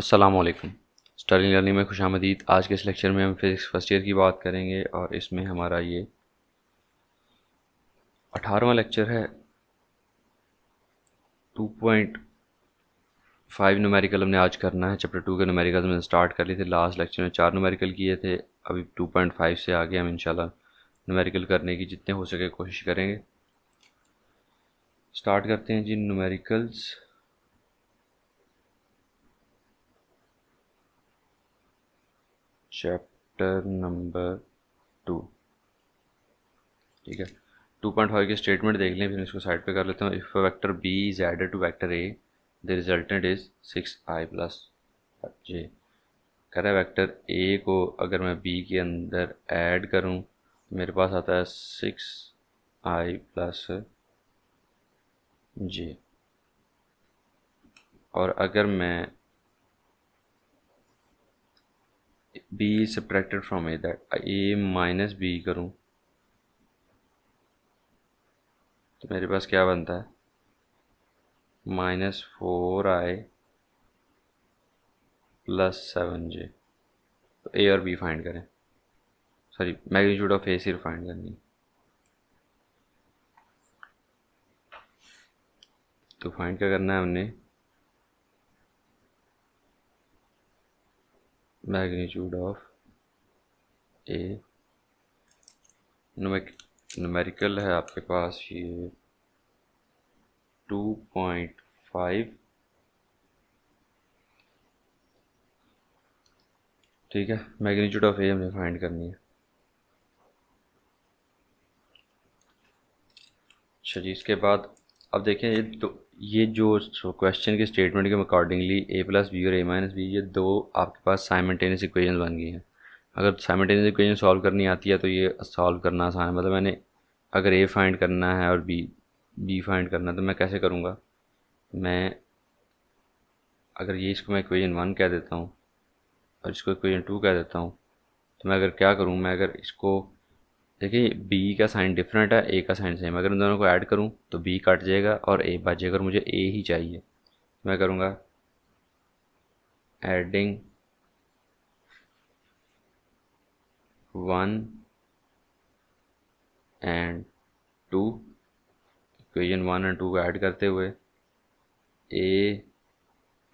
Aslam starting learning में खुश आमदीद आज के इस लेक्चर में हम फिज़िक्स फर्स्ट ईयर की बात करेंगे और इसमें हमारा ये अठारहवा लेक्चर है टू पॉइंट फाइव नुमेरिकल हमने आज करना है चैप्टर टू के नोमेरिकल हमने स्टार्ट कर लिए थे लास्ट लेक्चर में चार नोमेरिकल किए थे अभी टू पॉइंट फाइव से आगे हम इंशाल्लाह नुमेरिकल करने की जितने हो सके कोशिश करेंगे स्टार्ट करते हैं जी नुमेरिकल्स चैप्टर नंबर टू ठीक है टू पॉइंट फाइव के स्टेटमेंट देख लें फिर इसको साइड पे कर लेते हैं if vector B is added to vector A the resultant is six I plus J कह रहा है वैक्टर ए को अगर मैं बी के अंदर ऐड करूं मेरे पास आता है सिक्स आई प्लस जे और अगर मैं B is subtracted from A that A minus B करूँ तो मेरे पास क्या बनता है minus four I plus seven J तो ए और बी फाइंड करें सॉरी मैग्नीट्यूड ऑफ ए सिर्फ फाइंड करनी तो फाइंड क्या करना है हमने magnitude of a नमेरिकल है आपके पास ये 2.5 ठीक है मैग्नीट्यूड ऑफ ए हमने फाइंड करनी है अच्छा जी इसके बाद अब देखें ये दो ये जो क्वेश्चन के स्टेटमेंट के अकॉर्डिंगली ए प्लस बी और ए माइनस बी ये दो आपके पास साइमल्टेनियस इक्वेशन बन गई हैं अगर साइमल्टेनियस इक्वेशन सॉल्व करनी आती है तो ये सॉल्व करना आसान है मतलब मैंने अगर ए फाइंड करना है और बी बी फाइंड करना है तो मैं कैसे करूँगा मैं अगर ये इसको मैं इक्वेजन वन कह देता हूँ और इसको इक्वेजन टू कह देता हूँ तो मैं अगर क्या करूँ मैं अगर इसको देखिए बी का साइन डिफरेंट है ए का साइन सेम अगर इन दोनों को ऐड करूं तो बी कट जाएगा और ए बच जाएगा और मुझे ए ही चाहिए तो मैं करूंगा adding one and two equation one and two को ऐड करते हुए A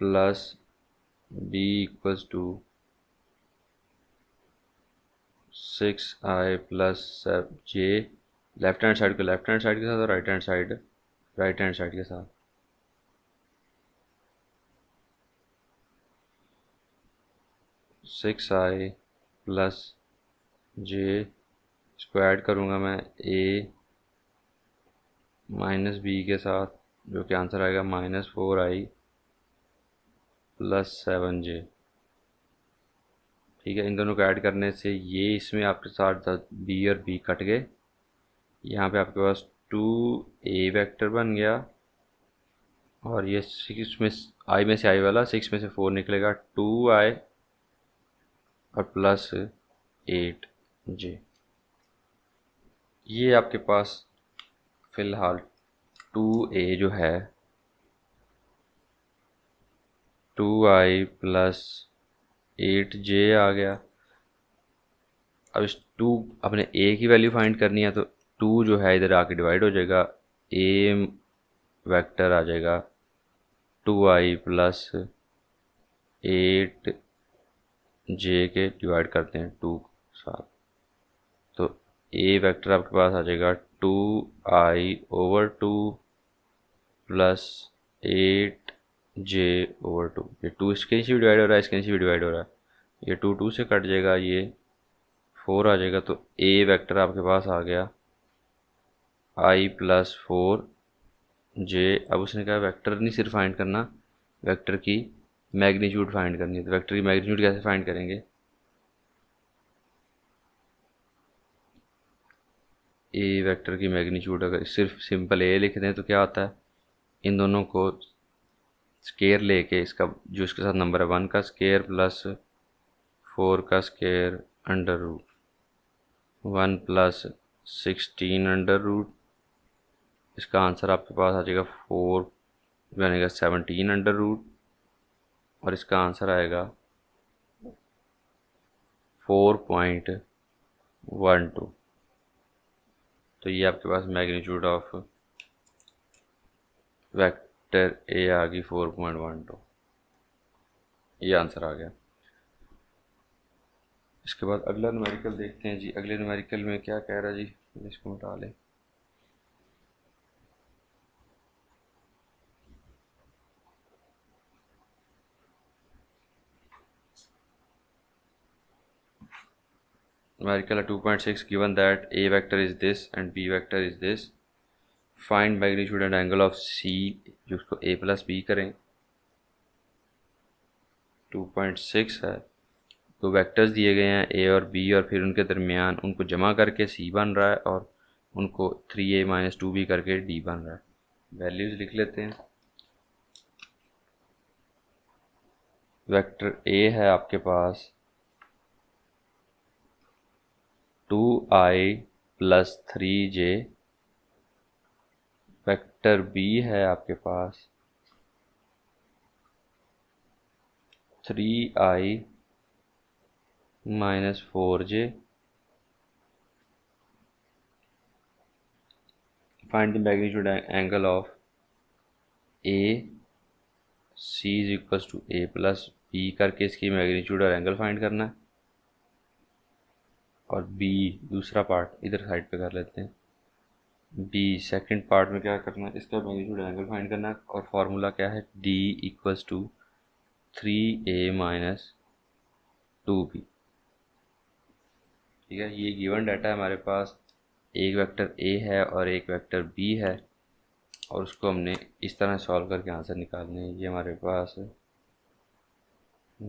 plus B equals to six I plus J left hand side को लेफ्ट हैंड साइड के साथ और right hand side right hand side के साथ सिक्स आई प्लस जे इसको ऐड करूँगा मैं ए माइनस बी के साथ जो कि आंसर आएगा minus four I plus seven J ठीक है इन दोनों को ऐड करने से ये इसमें आपके साथ बी और बी कट गए यहाँ पे आपके पास टू ए वेक्टर बन गया और ये सिक्स में आई में से आई वाला सिक्स में से फोर निकलेगा टू आई और प्लस एट जी ये आपके पास फ़िलहाल टू ए जो है two I plus eight J आ गया अब इस टू अपने ए की वैल्यू फाइंड करनी है तो टू जो है इधर आके डिवाइड हो जाएगा ए वेक्टर आ जाएगा two I plus eight J के डिवाइड करते हैं टू साथ तो ए वेक्टर आपके पास आ जाएगा two I over two plus eight J over two ये टू इसके से भी डिवाइड हो रहा है इसके से भी डिवाइड हो रहा है ये टू टू से कट जाएगा ये फोर आ जाएगा तो ए वेक्टर आपके पास आ गया आई प्लस फोर जे अब उसने कहा वेक्टर नहीं सिर्फ फाइंड करना वेक्टर की मैग्नीट्यूड फाइंड करनी है तो वेक्टर की मैग्नीट्यूड कैसे फाइंड करेंगे ए वेक्टर की मैग्नीट्यूड अगर सिर्फ सिंपल ए लिख दें तो क्या आता है इन दोनों को स्केयर लेके इसका जो इसके साथ नंबर है वन का स्केयर प्लस फोर का square under root one plus sixteen under root इसका आंसर आपके पास आ जाएगा फोर बनेगा सेवनटीन अंडर रूट और इसका आंसर आएगा फोर पॉइंट वन टू तो ये आपके पास मैग्नीट्यूड ऑफ वैक्टर फिर ए आ गई फोर पॉइंट वन टू ये आंसर आ गया इसके बाद अगला न्यूमेरिकल देखते हैं जी अगले न्यूमेरिकल में क्या कह रहा है जी इसको मिटा लें point six given that A vector is this and B vector is this find magnitude and angle of C जो उसको ए प्लस बी करें 2.6 है तो वेक्टर्स दिए गए हैं ए और बी और फिर उनके दरमियान उनको जमा करके सी बन रहा है और उनको three A minus two B करके डी बन रहा है वैल्यूज़ लिख लेते हैं वेक्टर ए है आपके पास two I plus three J vector B है आपके पास three I minus four J find the magnitude angle of A C is equal to A plus B करके इसकी मैग्नीट्यूड और एंगल फाइंड करना है और बी दूसरा पार्ट इधर साइड पे कर लेते हैं बी सेकंड पार्ट में क्या करना है इसका मैग्नीट्यूड एंगल फाइंड करना है और फार्मूला क्या है D equals to three A minus two B ठीक है ये गिवन डाटा है हमारे पास एक वेक्टर ए है और एक वेक्टर बी है और उसको हमने इस तरह सॉल्व करके आंसर निकालने ये हमारे पास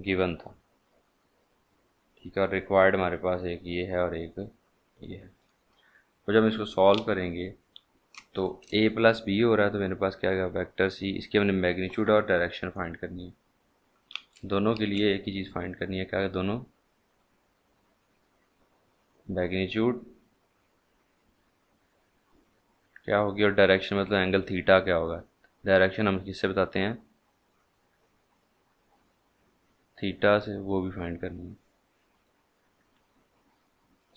गिवन था ठीक है और रिक्वायर्ड हमारे पास एक ये है और एक ये है और जब हम इसको सॉल्व करेंगे तो ए प्लस बी हो रहा है तो मेरे पास क्या गया वैक्टर सी इसके हमने मैग्नीट्यूड और डायरेक्शन फाइंड करनी है दोनों के लिए एक ही चीज़ फाइंड करनी है क्या है दोनों मैग्नीट्यूड क्या होगी और डायरेक्शन मतलब एंगल थीटा क्या होगा डायरेक्शन हम किससे बताते हैं थीटा से वो भी फाइंड करनी है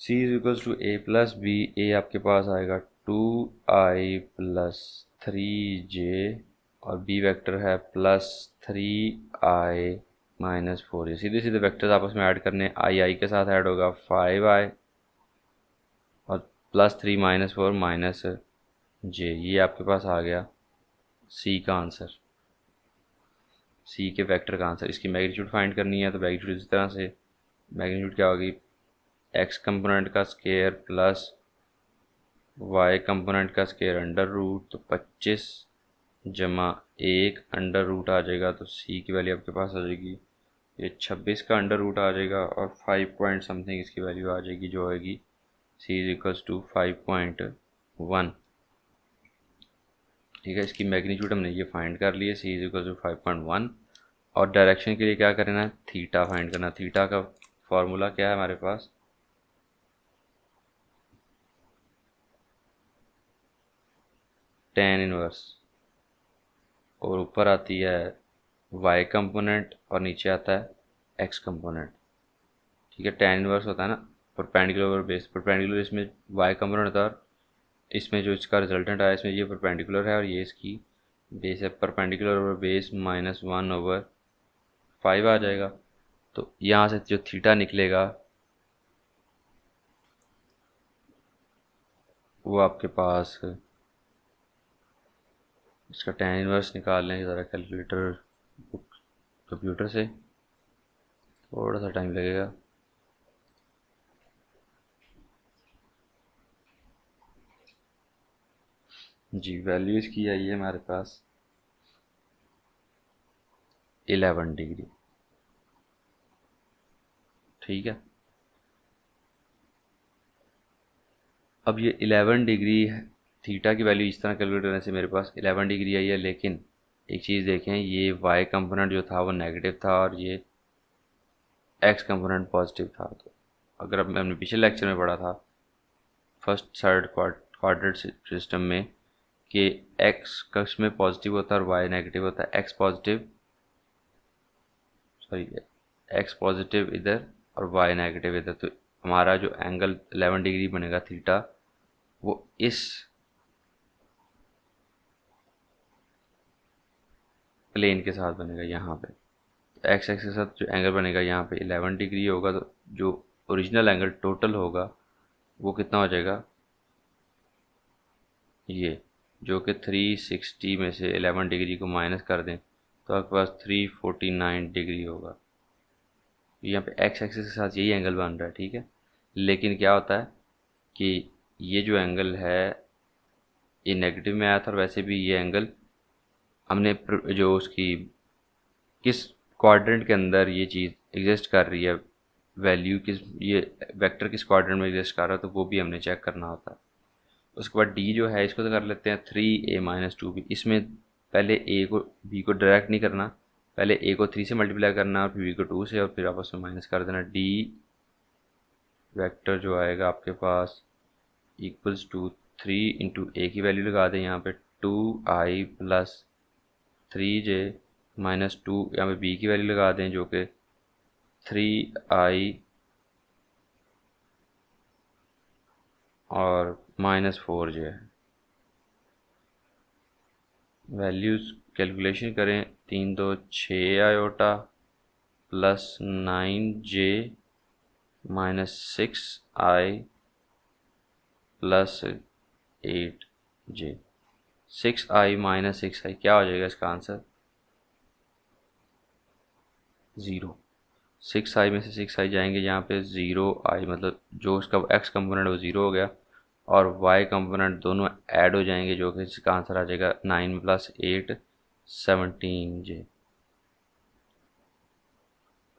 c is equals to A plus B A आपके पास आएगा two I plus three J और बी वेक्टर है plus three I minus four ये सीधे सीधे वेक्टर्स आपस में ऐड करने आई आई के साथ ऐड होगा फाइव आई और plus three minus four minus J ये आपके पास आ गया सी का आंसर सी के वेक्टर का आंसर इसकी मैग्नीट्यूड फाइंड करनी है तो मैग्नीट्यूड इस तरह से मैग्नीट्यूड क्या होगी एक्स कंपोनेंट का स्केयर प्लस वाई कंपोनेंट का स्केयर अंडर रूट तो पच्चीस जमा एक अंडर रूट आ जाएगा तो सी की वैल्यू आपके पास आ जाएगी ये छब्बीस का अंडर रूट आ जाएगा और फाइव पॉइंट समथिंग इसकी वैल्यू आ जाएगी जो होगी C is equals to five point one ठीक है इसकी मैग्नीट्यूड हमने ये फाइंड कर लिया C is equal to five point one और डायरेक्शन के लिए क्या करना है थीटा फाइंड करना थीटा का फॉर्मूला क्या है हमारे पास टेन इनवर्स और ऊपर आती है वाई कंपोनेंट और नीचे आता है एक्स कंपोनेंट ठीक है टेन इनवर्स होता है ना परपेंडिकुलर बेस परपेंडिकुलर इसमें वाई कंपोनेंट होता है और इसमें जो इसका रिजल्टेंट आया इसमें ये परपेंडिकुलर है और ये इसकी बेस है perpendicular over base minus one over five आ जाएगा तो यहाँ से जो थीटा निकलेगा वो आपके पास इसका टेन इन्वर्स निकाल लें ज़रा कैलकुलेटर कंप्यूटर से थोड़ा सा टाइम लगेगा जी वैल्यूज़ की आई है हमारे पास एलेवन डिग्री ठीक है अब ये एलेवन डिग्री है थीटा की वैल्यू इस तरह कैलकुलेट करने से मेरे पास 11 डिग्री आई है लेकिन एक चीज़ देखें ये वाई कंपोनेंट जो था वो नेगेटिव था और ये एक्स कंपोनेंट पॉजिटिव था तो अगर हमने पिछले लेक्चर में पढ़ा था फर्स्ट थर्ड क्वार्टर सिस्टम में कि एक्स कक्ष में पॉजिटिव होता है और वाई नेगेटिव होता है X positive sorry X positive इधर और वाई नेगेटिव इधर तो हमारा जो एंगल 11 डिग्री बनेगा थीटा वो इस प्लेन के साथ बनेगा यहाँ पे तो एक्स एक्स के साथ जो एंगल बनेगा यहाँ पे 11 डिग्री होगा तो जो ओरिजिनल एंगल टोटल होगा वो कितना हो जाएगा ये जो कि 360 में से 11 डिग्री को माइनस कर दें तो आपके पास 349 डिग्री होगा यहाँ पे एक्स एक्स के साथ यही एंगल बन रहा है ठीक है लेकिन क्या होता है कि ये जो एंगल है ये नेगेटिव में आया था और वैसे भी ये एंगल हमने जो उसकी किस क्वाड्रेंट के अंदर ये चीज़ एग्जिस्ट कर रही है वैल्यू किस ये वेक्टर किस क्वाड्रेंट में एग्जिस्ट कर रहा है तो वो भी हमने चेक करना होता है उसके बाद डी जो है इसको तो कर लेते हैं three A minus two B इसमें पहले ए को बी को डायरेक्ट नहीं करना पहले ए को थ्री से मल्टीप्लाई करना और फिर बी को टू से और फिर आपस में माइनस कर देना डी वेक्टर जो आएगा आपके पास equals to three into A की वैल्यू लगा दें यहाँ पे two I plus three J minus two यहाँ पे बी की वैल्यू लगा दें जो कि थ्री आई और माइनस फोर जे है वैल्यूज़ कैलकुलेशन करें तीन दो छः iota plus nine J minus six I plus eight J six I minus six I क्या हो जाएगा इसका आंसर ज़ीरो सिक्स आई में से सिक्स आई जाएंगे यहाँ पे ज़ीरो आई मतलब जो उसका एक्स कंपोनेंट वो ज़ीरो हो गया और वाई कंपोनेंट दोनों ऐड हो जाएंगे जो कि इसका आंसर आ जाएगा nine plus eight seventeen J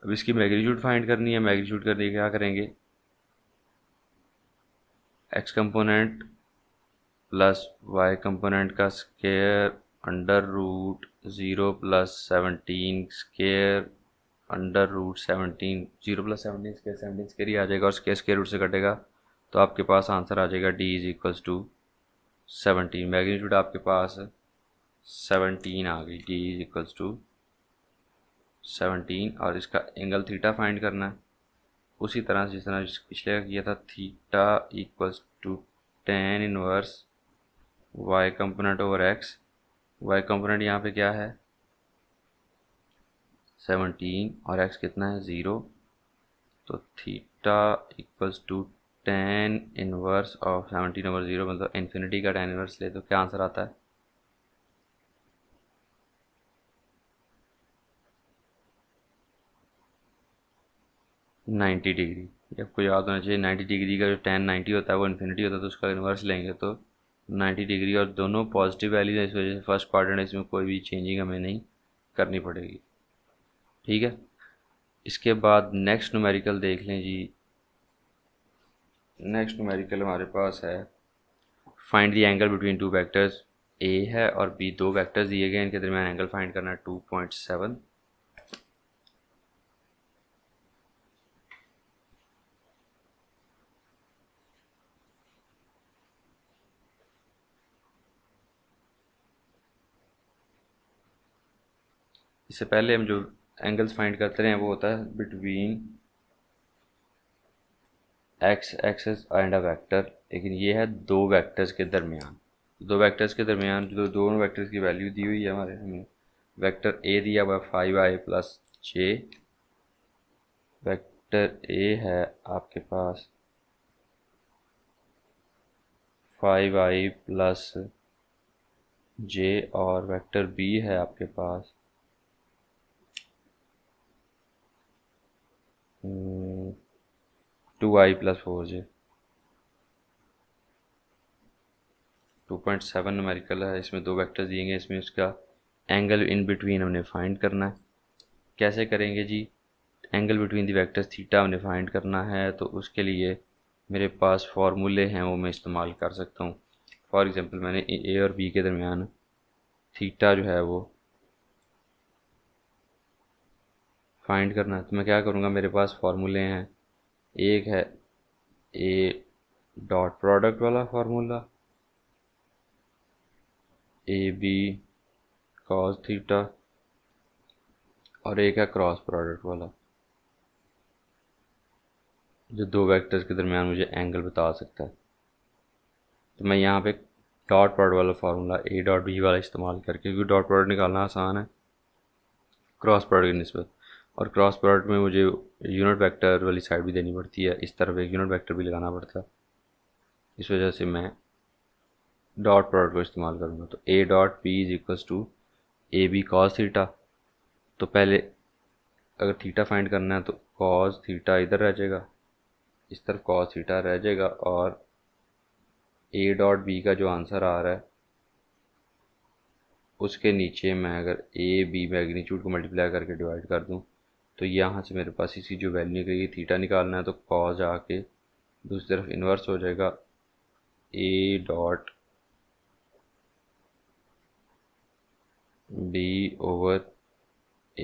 अब इसकी मैग्नीट्यूड फाइंड करनी है मैग्नीट्यूड करने क्या करेंगे X component plus Y component का square under root zero plus seventeen square under root seventeen zero plus seventeen square seventeen square ही आ जाएगा और स्केयर स्केयर रूट से कटेगा तो आपके पास आंसर आ जाएगा D is equals to seventeen magnitude आपके पास सेवनटीन आ गई D is equals to seventeen और इसका एंगल थीटा फाइंड करना है उसी तरह से जिस तरह पिछले का किया था theta equals to tan inverse y component over x y component यहाँ पे क्या है 17 और x कितना है ज़ीरो तो theta equals to tan inverse of seventeen over zero मतलब इन्फिनिटी का टेन इनवर्स ले तो क्या आंसर आता है नाइन्टी डिग्री आपको याद होना चाहिए नाइन्टी डिग्री का जो टेन नाइन्टी होता है वो इन्फिनिटी होता है तो उसका इन्वर्स लेंगे तो 90 डिग्री और दोनों पॉजिटिव वैल्यूज हैं इस वजह से फर्स्ट में इसमें कोई भी चेंजिंग हमें नहीं करनी पड़ेगी ठीक है इसके बाद नेक्स्ट नुमेरिकल देख लें जी नेक्स्ट नुमेरिकल हमारे पास है find the angle between two vectors A है और बी दो वैक्टर्स दिए गए इनके दरमियान एंगल फाइंड करना टू पॉइंट सेवन इससे पहले हम जो एंगल्स फाइंड करते रहे हैं वो होता है between X axis and a vector लेकिन ये है दो वेक्टर्स के दरमियान तो दो वेक्टर्स के दरमियान जो दोनों वेक्टर्स की वैल्यू दी हुई है हमारे हमें वेक्टर ए दिया हुआ फाइव आई प्लस छ वैक्टर ए है आपके पास फाइव आई प्लस जे और वेक्टर बी है आपके पास two I plus four J two point seven numerical है इसमें दो वेक्टर दिए गए इसमें उसका एंगल इन बिटवीन हमने फाइंड करना है कैसे करेंगे जी angle between the vectors theta हमने फाइंड करना है तो उसके लिए मेरे पास फार्मूले हैं वो मैं इस्तेमाल कर सकता हूँ फॉर एग्ज़ाम्पल मैंने ए और बी के दरमियान थीटा जो है वो फाइंड करना है तो मैं क्या करूँगा मेरे पास फार्मूले हैं एक है ए डॉट प्रोडक्ट वाला formula A B cos theta और एक है क्रॉस प्रोडक्ट वाला जो दो वेक्टर्स के दरमियान मुझे एंगल बता सकता है तो मैं यहाँ पे डॉट प्रोडक्ट वाला फार्मूला ए डॉट बी वाला इस्तेमाल करके क्योंकि डॉट प्रोडक्ट निकालना आसान है क्रॉस प्रोडक्ट की नस्बत और क्रॉस प्रोडक्ट में मुझे यूनिट वेक्टर वाली साइड भी देनी पड़ती है इस तरफ एक यूनिट वेक्टर भी लगाना पड़ता है इस वजह से मैं डॉट प्रोडक्ट को इस्तेमाल करूँगा तो A dot P is equals to A B cos theta तो पहले अगर थीटा फाइंड करना है तो कॉस थीटा इधर रह जाएगा इस तरफ कॉस थीटा रह जाएगा और ए डॉट बी का जो आंसर आ रहा है उसके नीचे मैं अगर ए बी मैग्नीट्यूड को मल्टीप्लाई करके डिवाइड कर दूँ तो यहाँ से मेरे पास इसकी जो वैल्यू निकलेगी थीटा निकालना है तो कॉज आके दूसरी तरफ इन्वर्स हो जाएगा A dot B over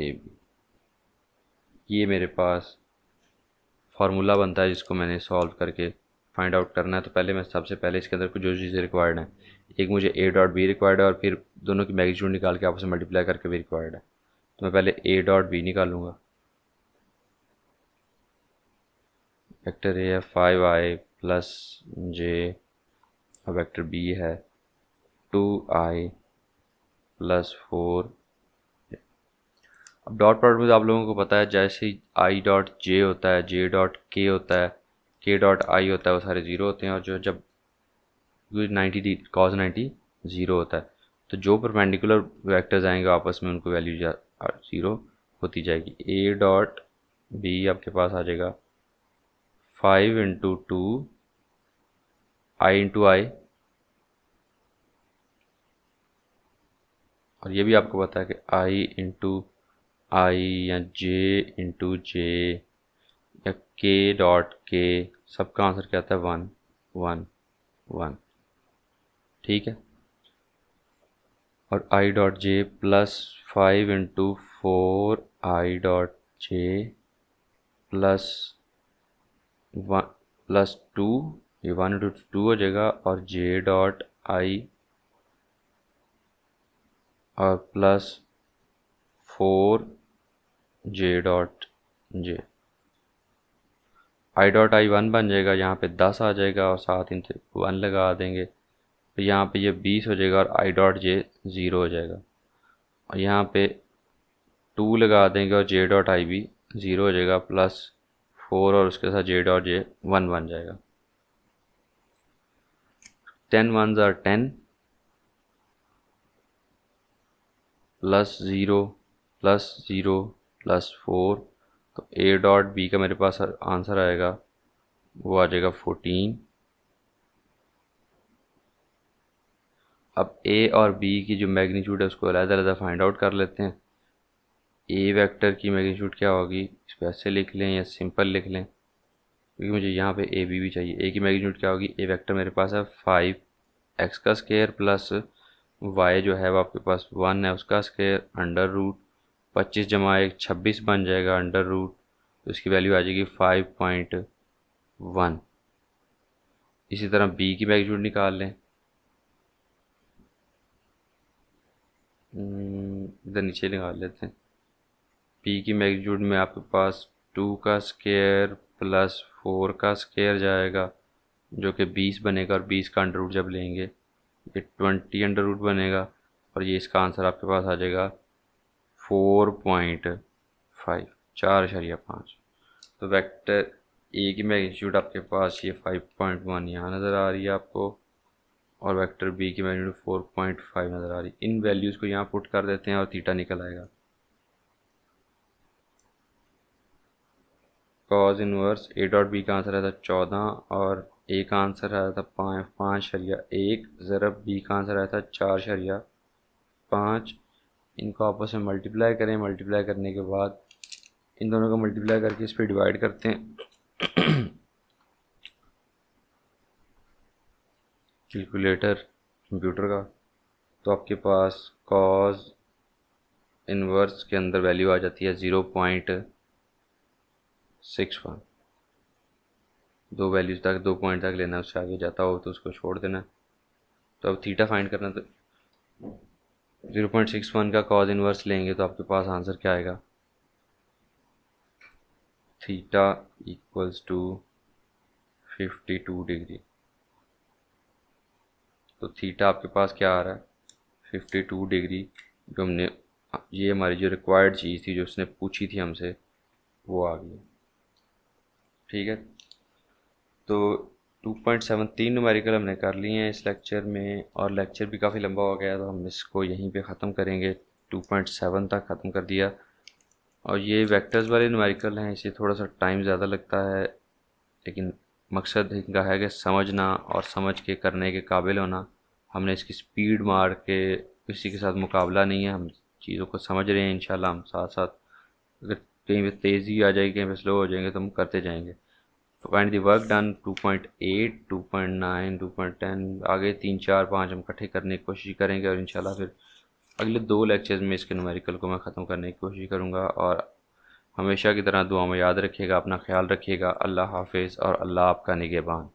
A B ये मेरे पास फार्मूला बनता है जिसको मैंने सॉल्व करके फाइंड आउट करना है तो पहले मैं सबसे पहले इसके अंदर कुछ जो चीज़ें रिक्वायर्ड हैं एक मुझे ए डॉट बी रिक्वायर्ड है और फिर दोनों की मैग्नीट्यूड निकाल के आपस में मल्टीप्लाई करके भी रिक्वायर्ड है तो मैं पहले ए डॉट बी निकालूंगा वेक्टर ए है फाइव आई प्लस जे और वेक्टर बी है टू आई प्लस फोर अब डॉट प्रोडक्ट में आप लोगों को पता है जैसे ही आई डॉट जे होता है जे डॉट के होता है के डॉट आई होता है वो सारे ज़ीरो होते हैं और जो जब नाइन्टी कॉज नाइन्टी ज़ीरो होता है तो जो परपेंडिकुलर वेक्टर्स आएंगे आपस में उनको वैल्यू ज़ीरो होती जाएगी ए डॉट बी आपके पास आ जाएगा five into two I into I और ये भी आपको पता है कि आई इंटू आई या जे इंटू जे या के डॉट के सबका आंसर क्या आता है वन वन वन ठीक है और I dot J plus five into four I dot J plus one plus two ये वन इंटू टू हो जाएगा और जे डॉट आई और plus four J dot J I dot I one बन जाएगा यहाँ पे दस आ जाएगा और साथ ही वन लगा देंगे तो यहाँ पे ये यह बीस हो जाएगा और आई डॉट जे ज़ीरो हो जाएगा और यहाँ पे टू लगा देंगे और जे डॉट आई भी ज़ीरो हो जाएगा प्लस फोर और उसके साथ जे डॉट जे वन बन जाएगा टेन वन जर ten plus zero plus zero plus four तो ए डॉट बी का मेरे पास आंसर आएगा वो आ जाएगा फोर्टीन अब ए और बी की जो मैग्नीट्यूड है उसको अलग अलग फाइंड आउट कर लेते हैं ए वेक्टर की मैग्नीट्यूड क्या होगी इस पर ऐसे लिख लें या सिंपल लिख लें क्योंकि मुझे यहाँ पे ए बी भी चाहिए ए की मैग्नीट्यूड क्या होगी ए वेक्टर मेरे पास है फाइव एक्स का स्केयर प्लस वाई जो है वो आपके पास वन है उसका स्केयर अंडर रूट पच्चीस जमा एक छब्बीस बन जाएगा अंडर रूट तो इसकी वैल्यू आ जाएगी फाइव पॉइंट वन इसी तरह बी की मैग्नीट्यूड निकाल लें hmm, इधर नीचे निकाल लेते हैं पी की मैग्नीट्यूड में आपके पास टू का स्केयर प्लस फोर का स्केयर जाएगा जो कि बीस बनेगा और बीस का अंडर रूट जब लेंगे ये ट्वेंटी अंडर रूट बनेगा और ये इसका आंसर आपके पास आ जाएगा फोर पॉइंट फाइव चार अशरिया पाँच तो वेक्टर ए की मैग्नीट्यूड आपके पास ये फाइव पॉइंट वन यहाँ नज़र आ रही है आपको और वेक्टर बी की मैग्नीट्यूड फोर पॉइंट फाइव नज़र आ रही है इन वैल्यूज़ को यहाँ पुट कर देते हैं और थीटा निकल आएगा cos inverse A dot B का आंसर आया था चौदह और ए का आंसर आया था पाँच पाँच शरिया एक ज़रब बी का आंसर आया था चार शरिया पाँच इनको आपस में मल्टीप्लाई करें मल्टीप्लाई करने के बाद इन दोनों को मल्टीप्लाई करके इस पर डिवाइड करते हैं कैलकुलेटर कंप्यूटर का तो आपके पास कॉज इनवर्स के अंदर वैल्यू आ जाती है ज़ीरो पॉइंट सिक्स वन दो वैल्यूज तक दो पॉइंट तक लेना उससे आगे जाता हो तो उसको छोड़ देना तो अब थीटा फाइंड करना तो ज़ीरो पॉइंट सिक्स वन का कॉज इनवर्स लेंगे तो आपके पास आंसर क्या आएगा theta equals to fifty two degree तो थीटा आपके पास क्या आ रहा है फिफ्टी टू डिग्री जो हमने ये हमारी जो रिक्वायर्ड चीज़ थी जो उसने पूछी थी हमसे वो आ गई ठीक है तो 2.73 न्यूमेरिकल हमने कर लिए हैं इस लेक्चर में और लेक्चर भी काफ़ी लंबा हो गया तो हम इसको यहीं पे ख़त्म करेंगे 2.7 तक ख़त्म कर दिया और ये वेक्टर्स वाले न्यूमेरिकल हैं इसे थोड़ा सा टाइम ज़्यादा लगता है लेकिन मकसद इनका है कि समझना और समझ के करने के काबिल होना हमने इसकी स्पीड मार के किसी के साथ मुकाबला नहीं है हम चीज़ों को समझ रहे हैं इन हम साथ साथ अगर कहीं पे तेज़ी आ जाएगी कहीं पे स्लो हो जाएंगे तो हम करते जाएंगे फाइंड दी वर्क डन 2.8, 2.9, 2.10 आगे तीन चार पाँच हम इकट्ठे करने की कोशिश करेंगे और इनशाला फिर अगले दो लेक्चर्स में इसके नुमेरिकल को मैं ख़त्म करने की कोशिश करूँगा और हमेशा की तरह दुआ में याद रखिएगा अपना ख्याल रखिएगा अल्लाह हाफिज़ और अल्लाह आपका निगेबान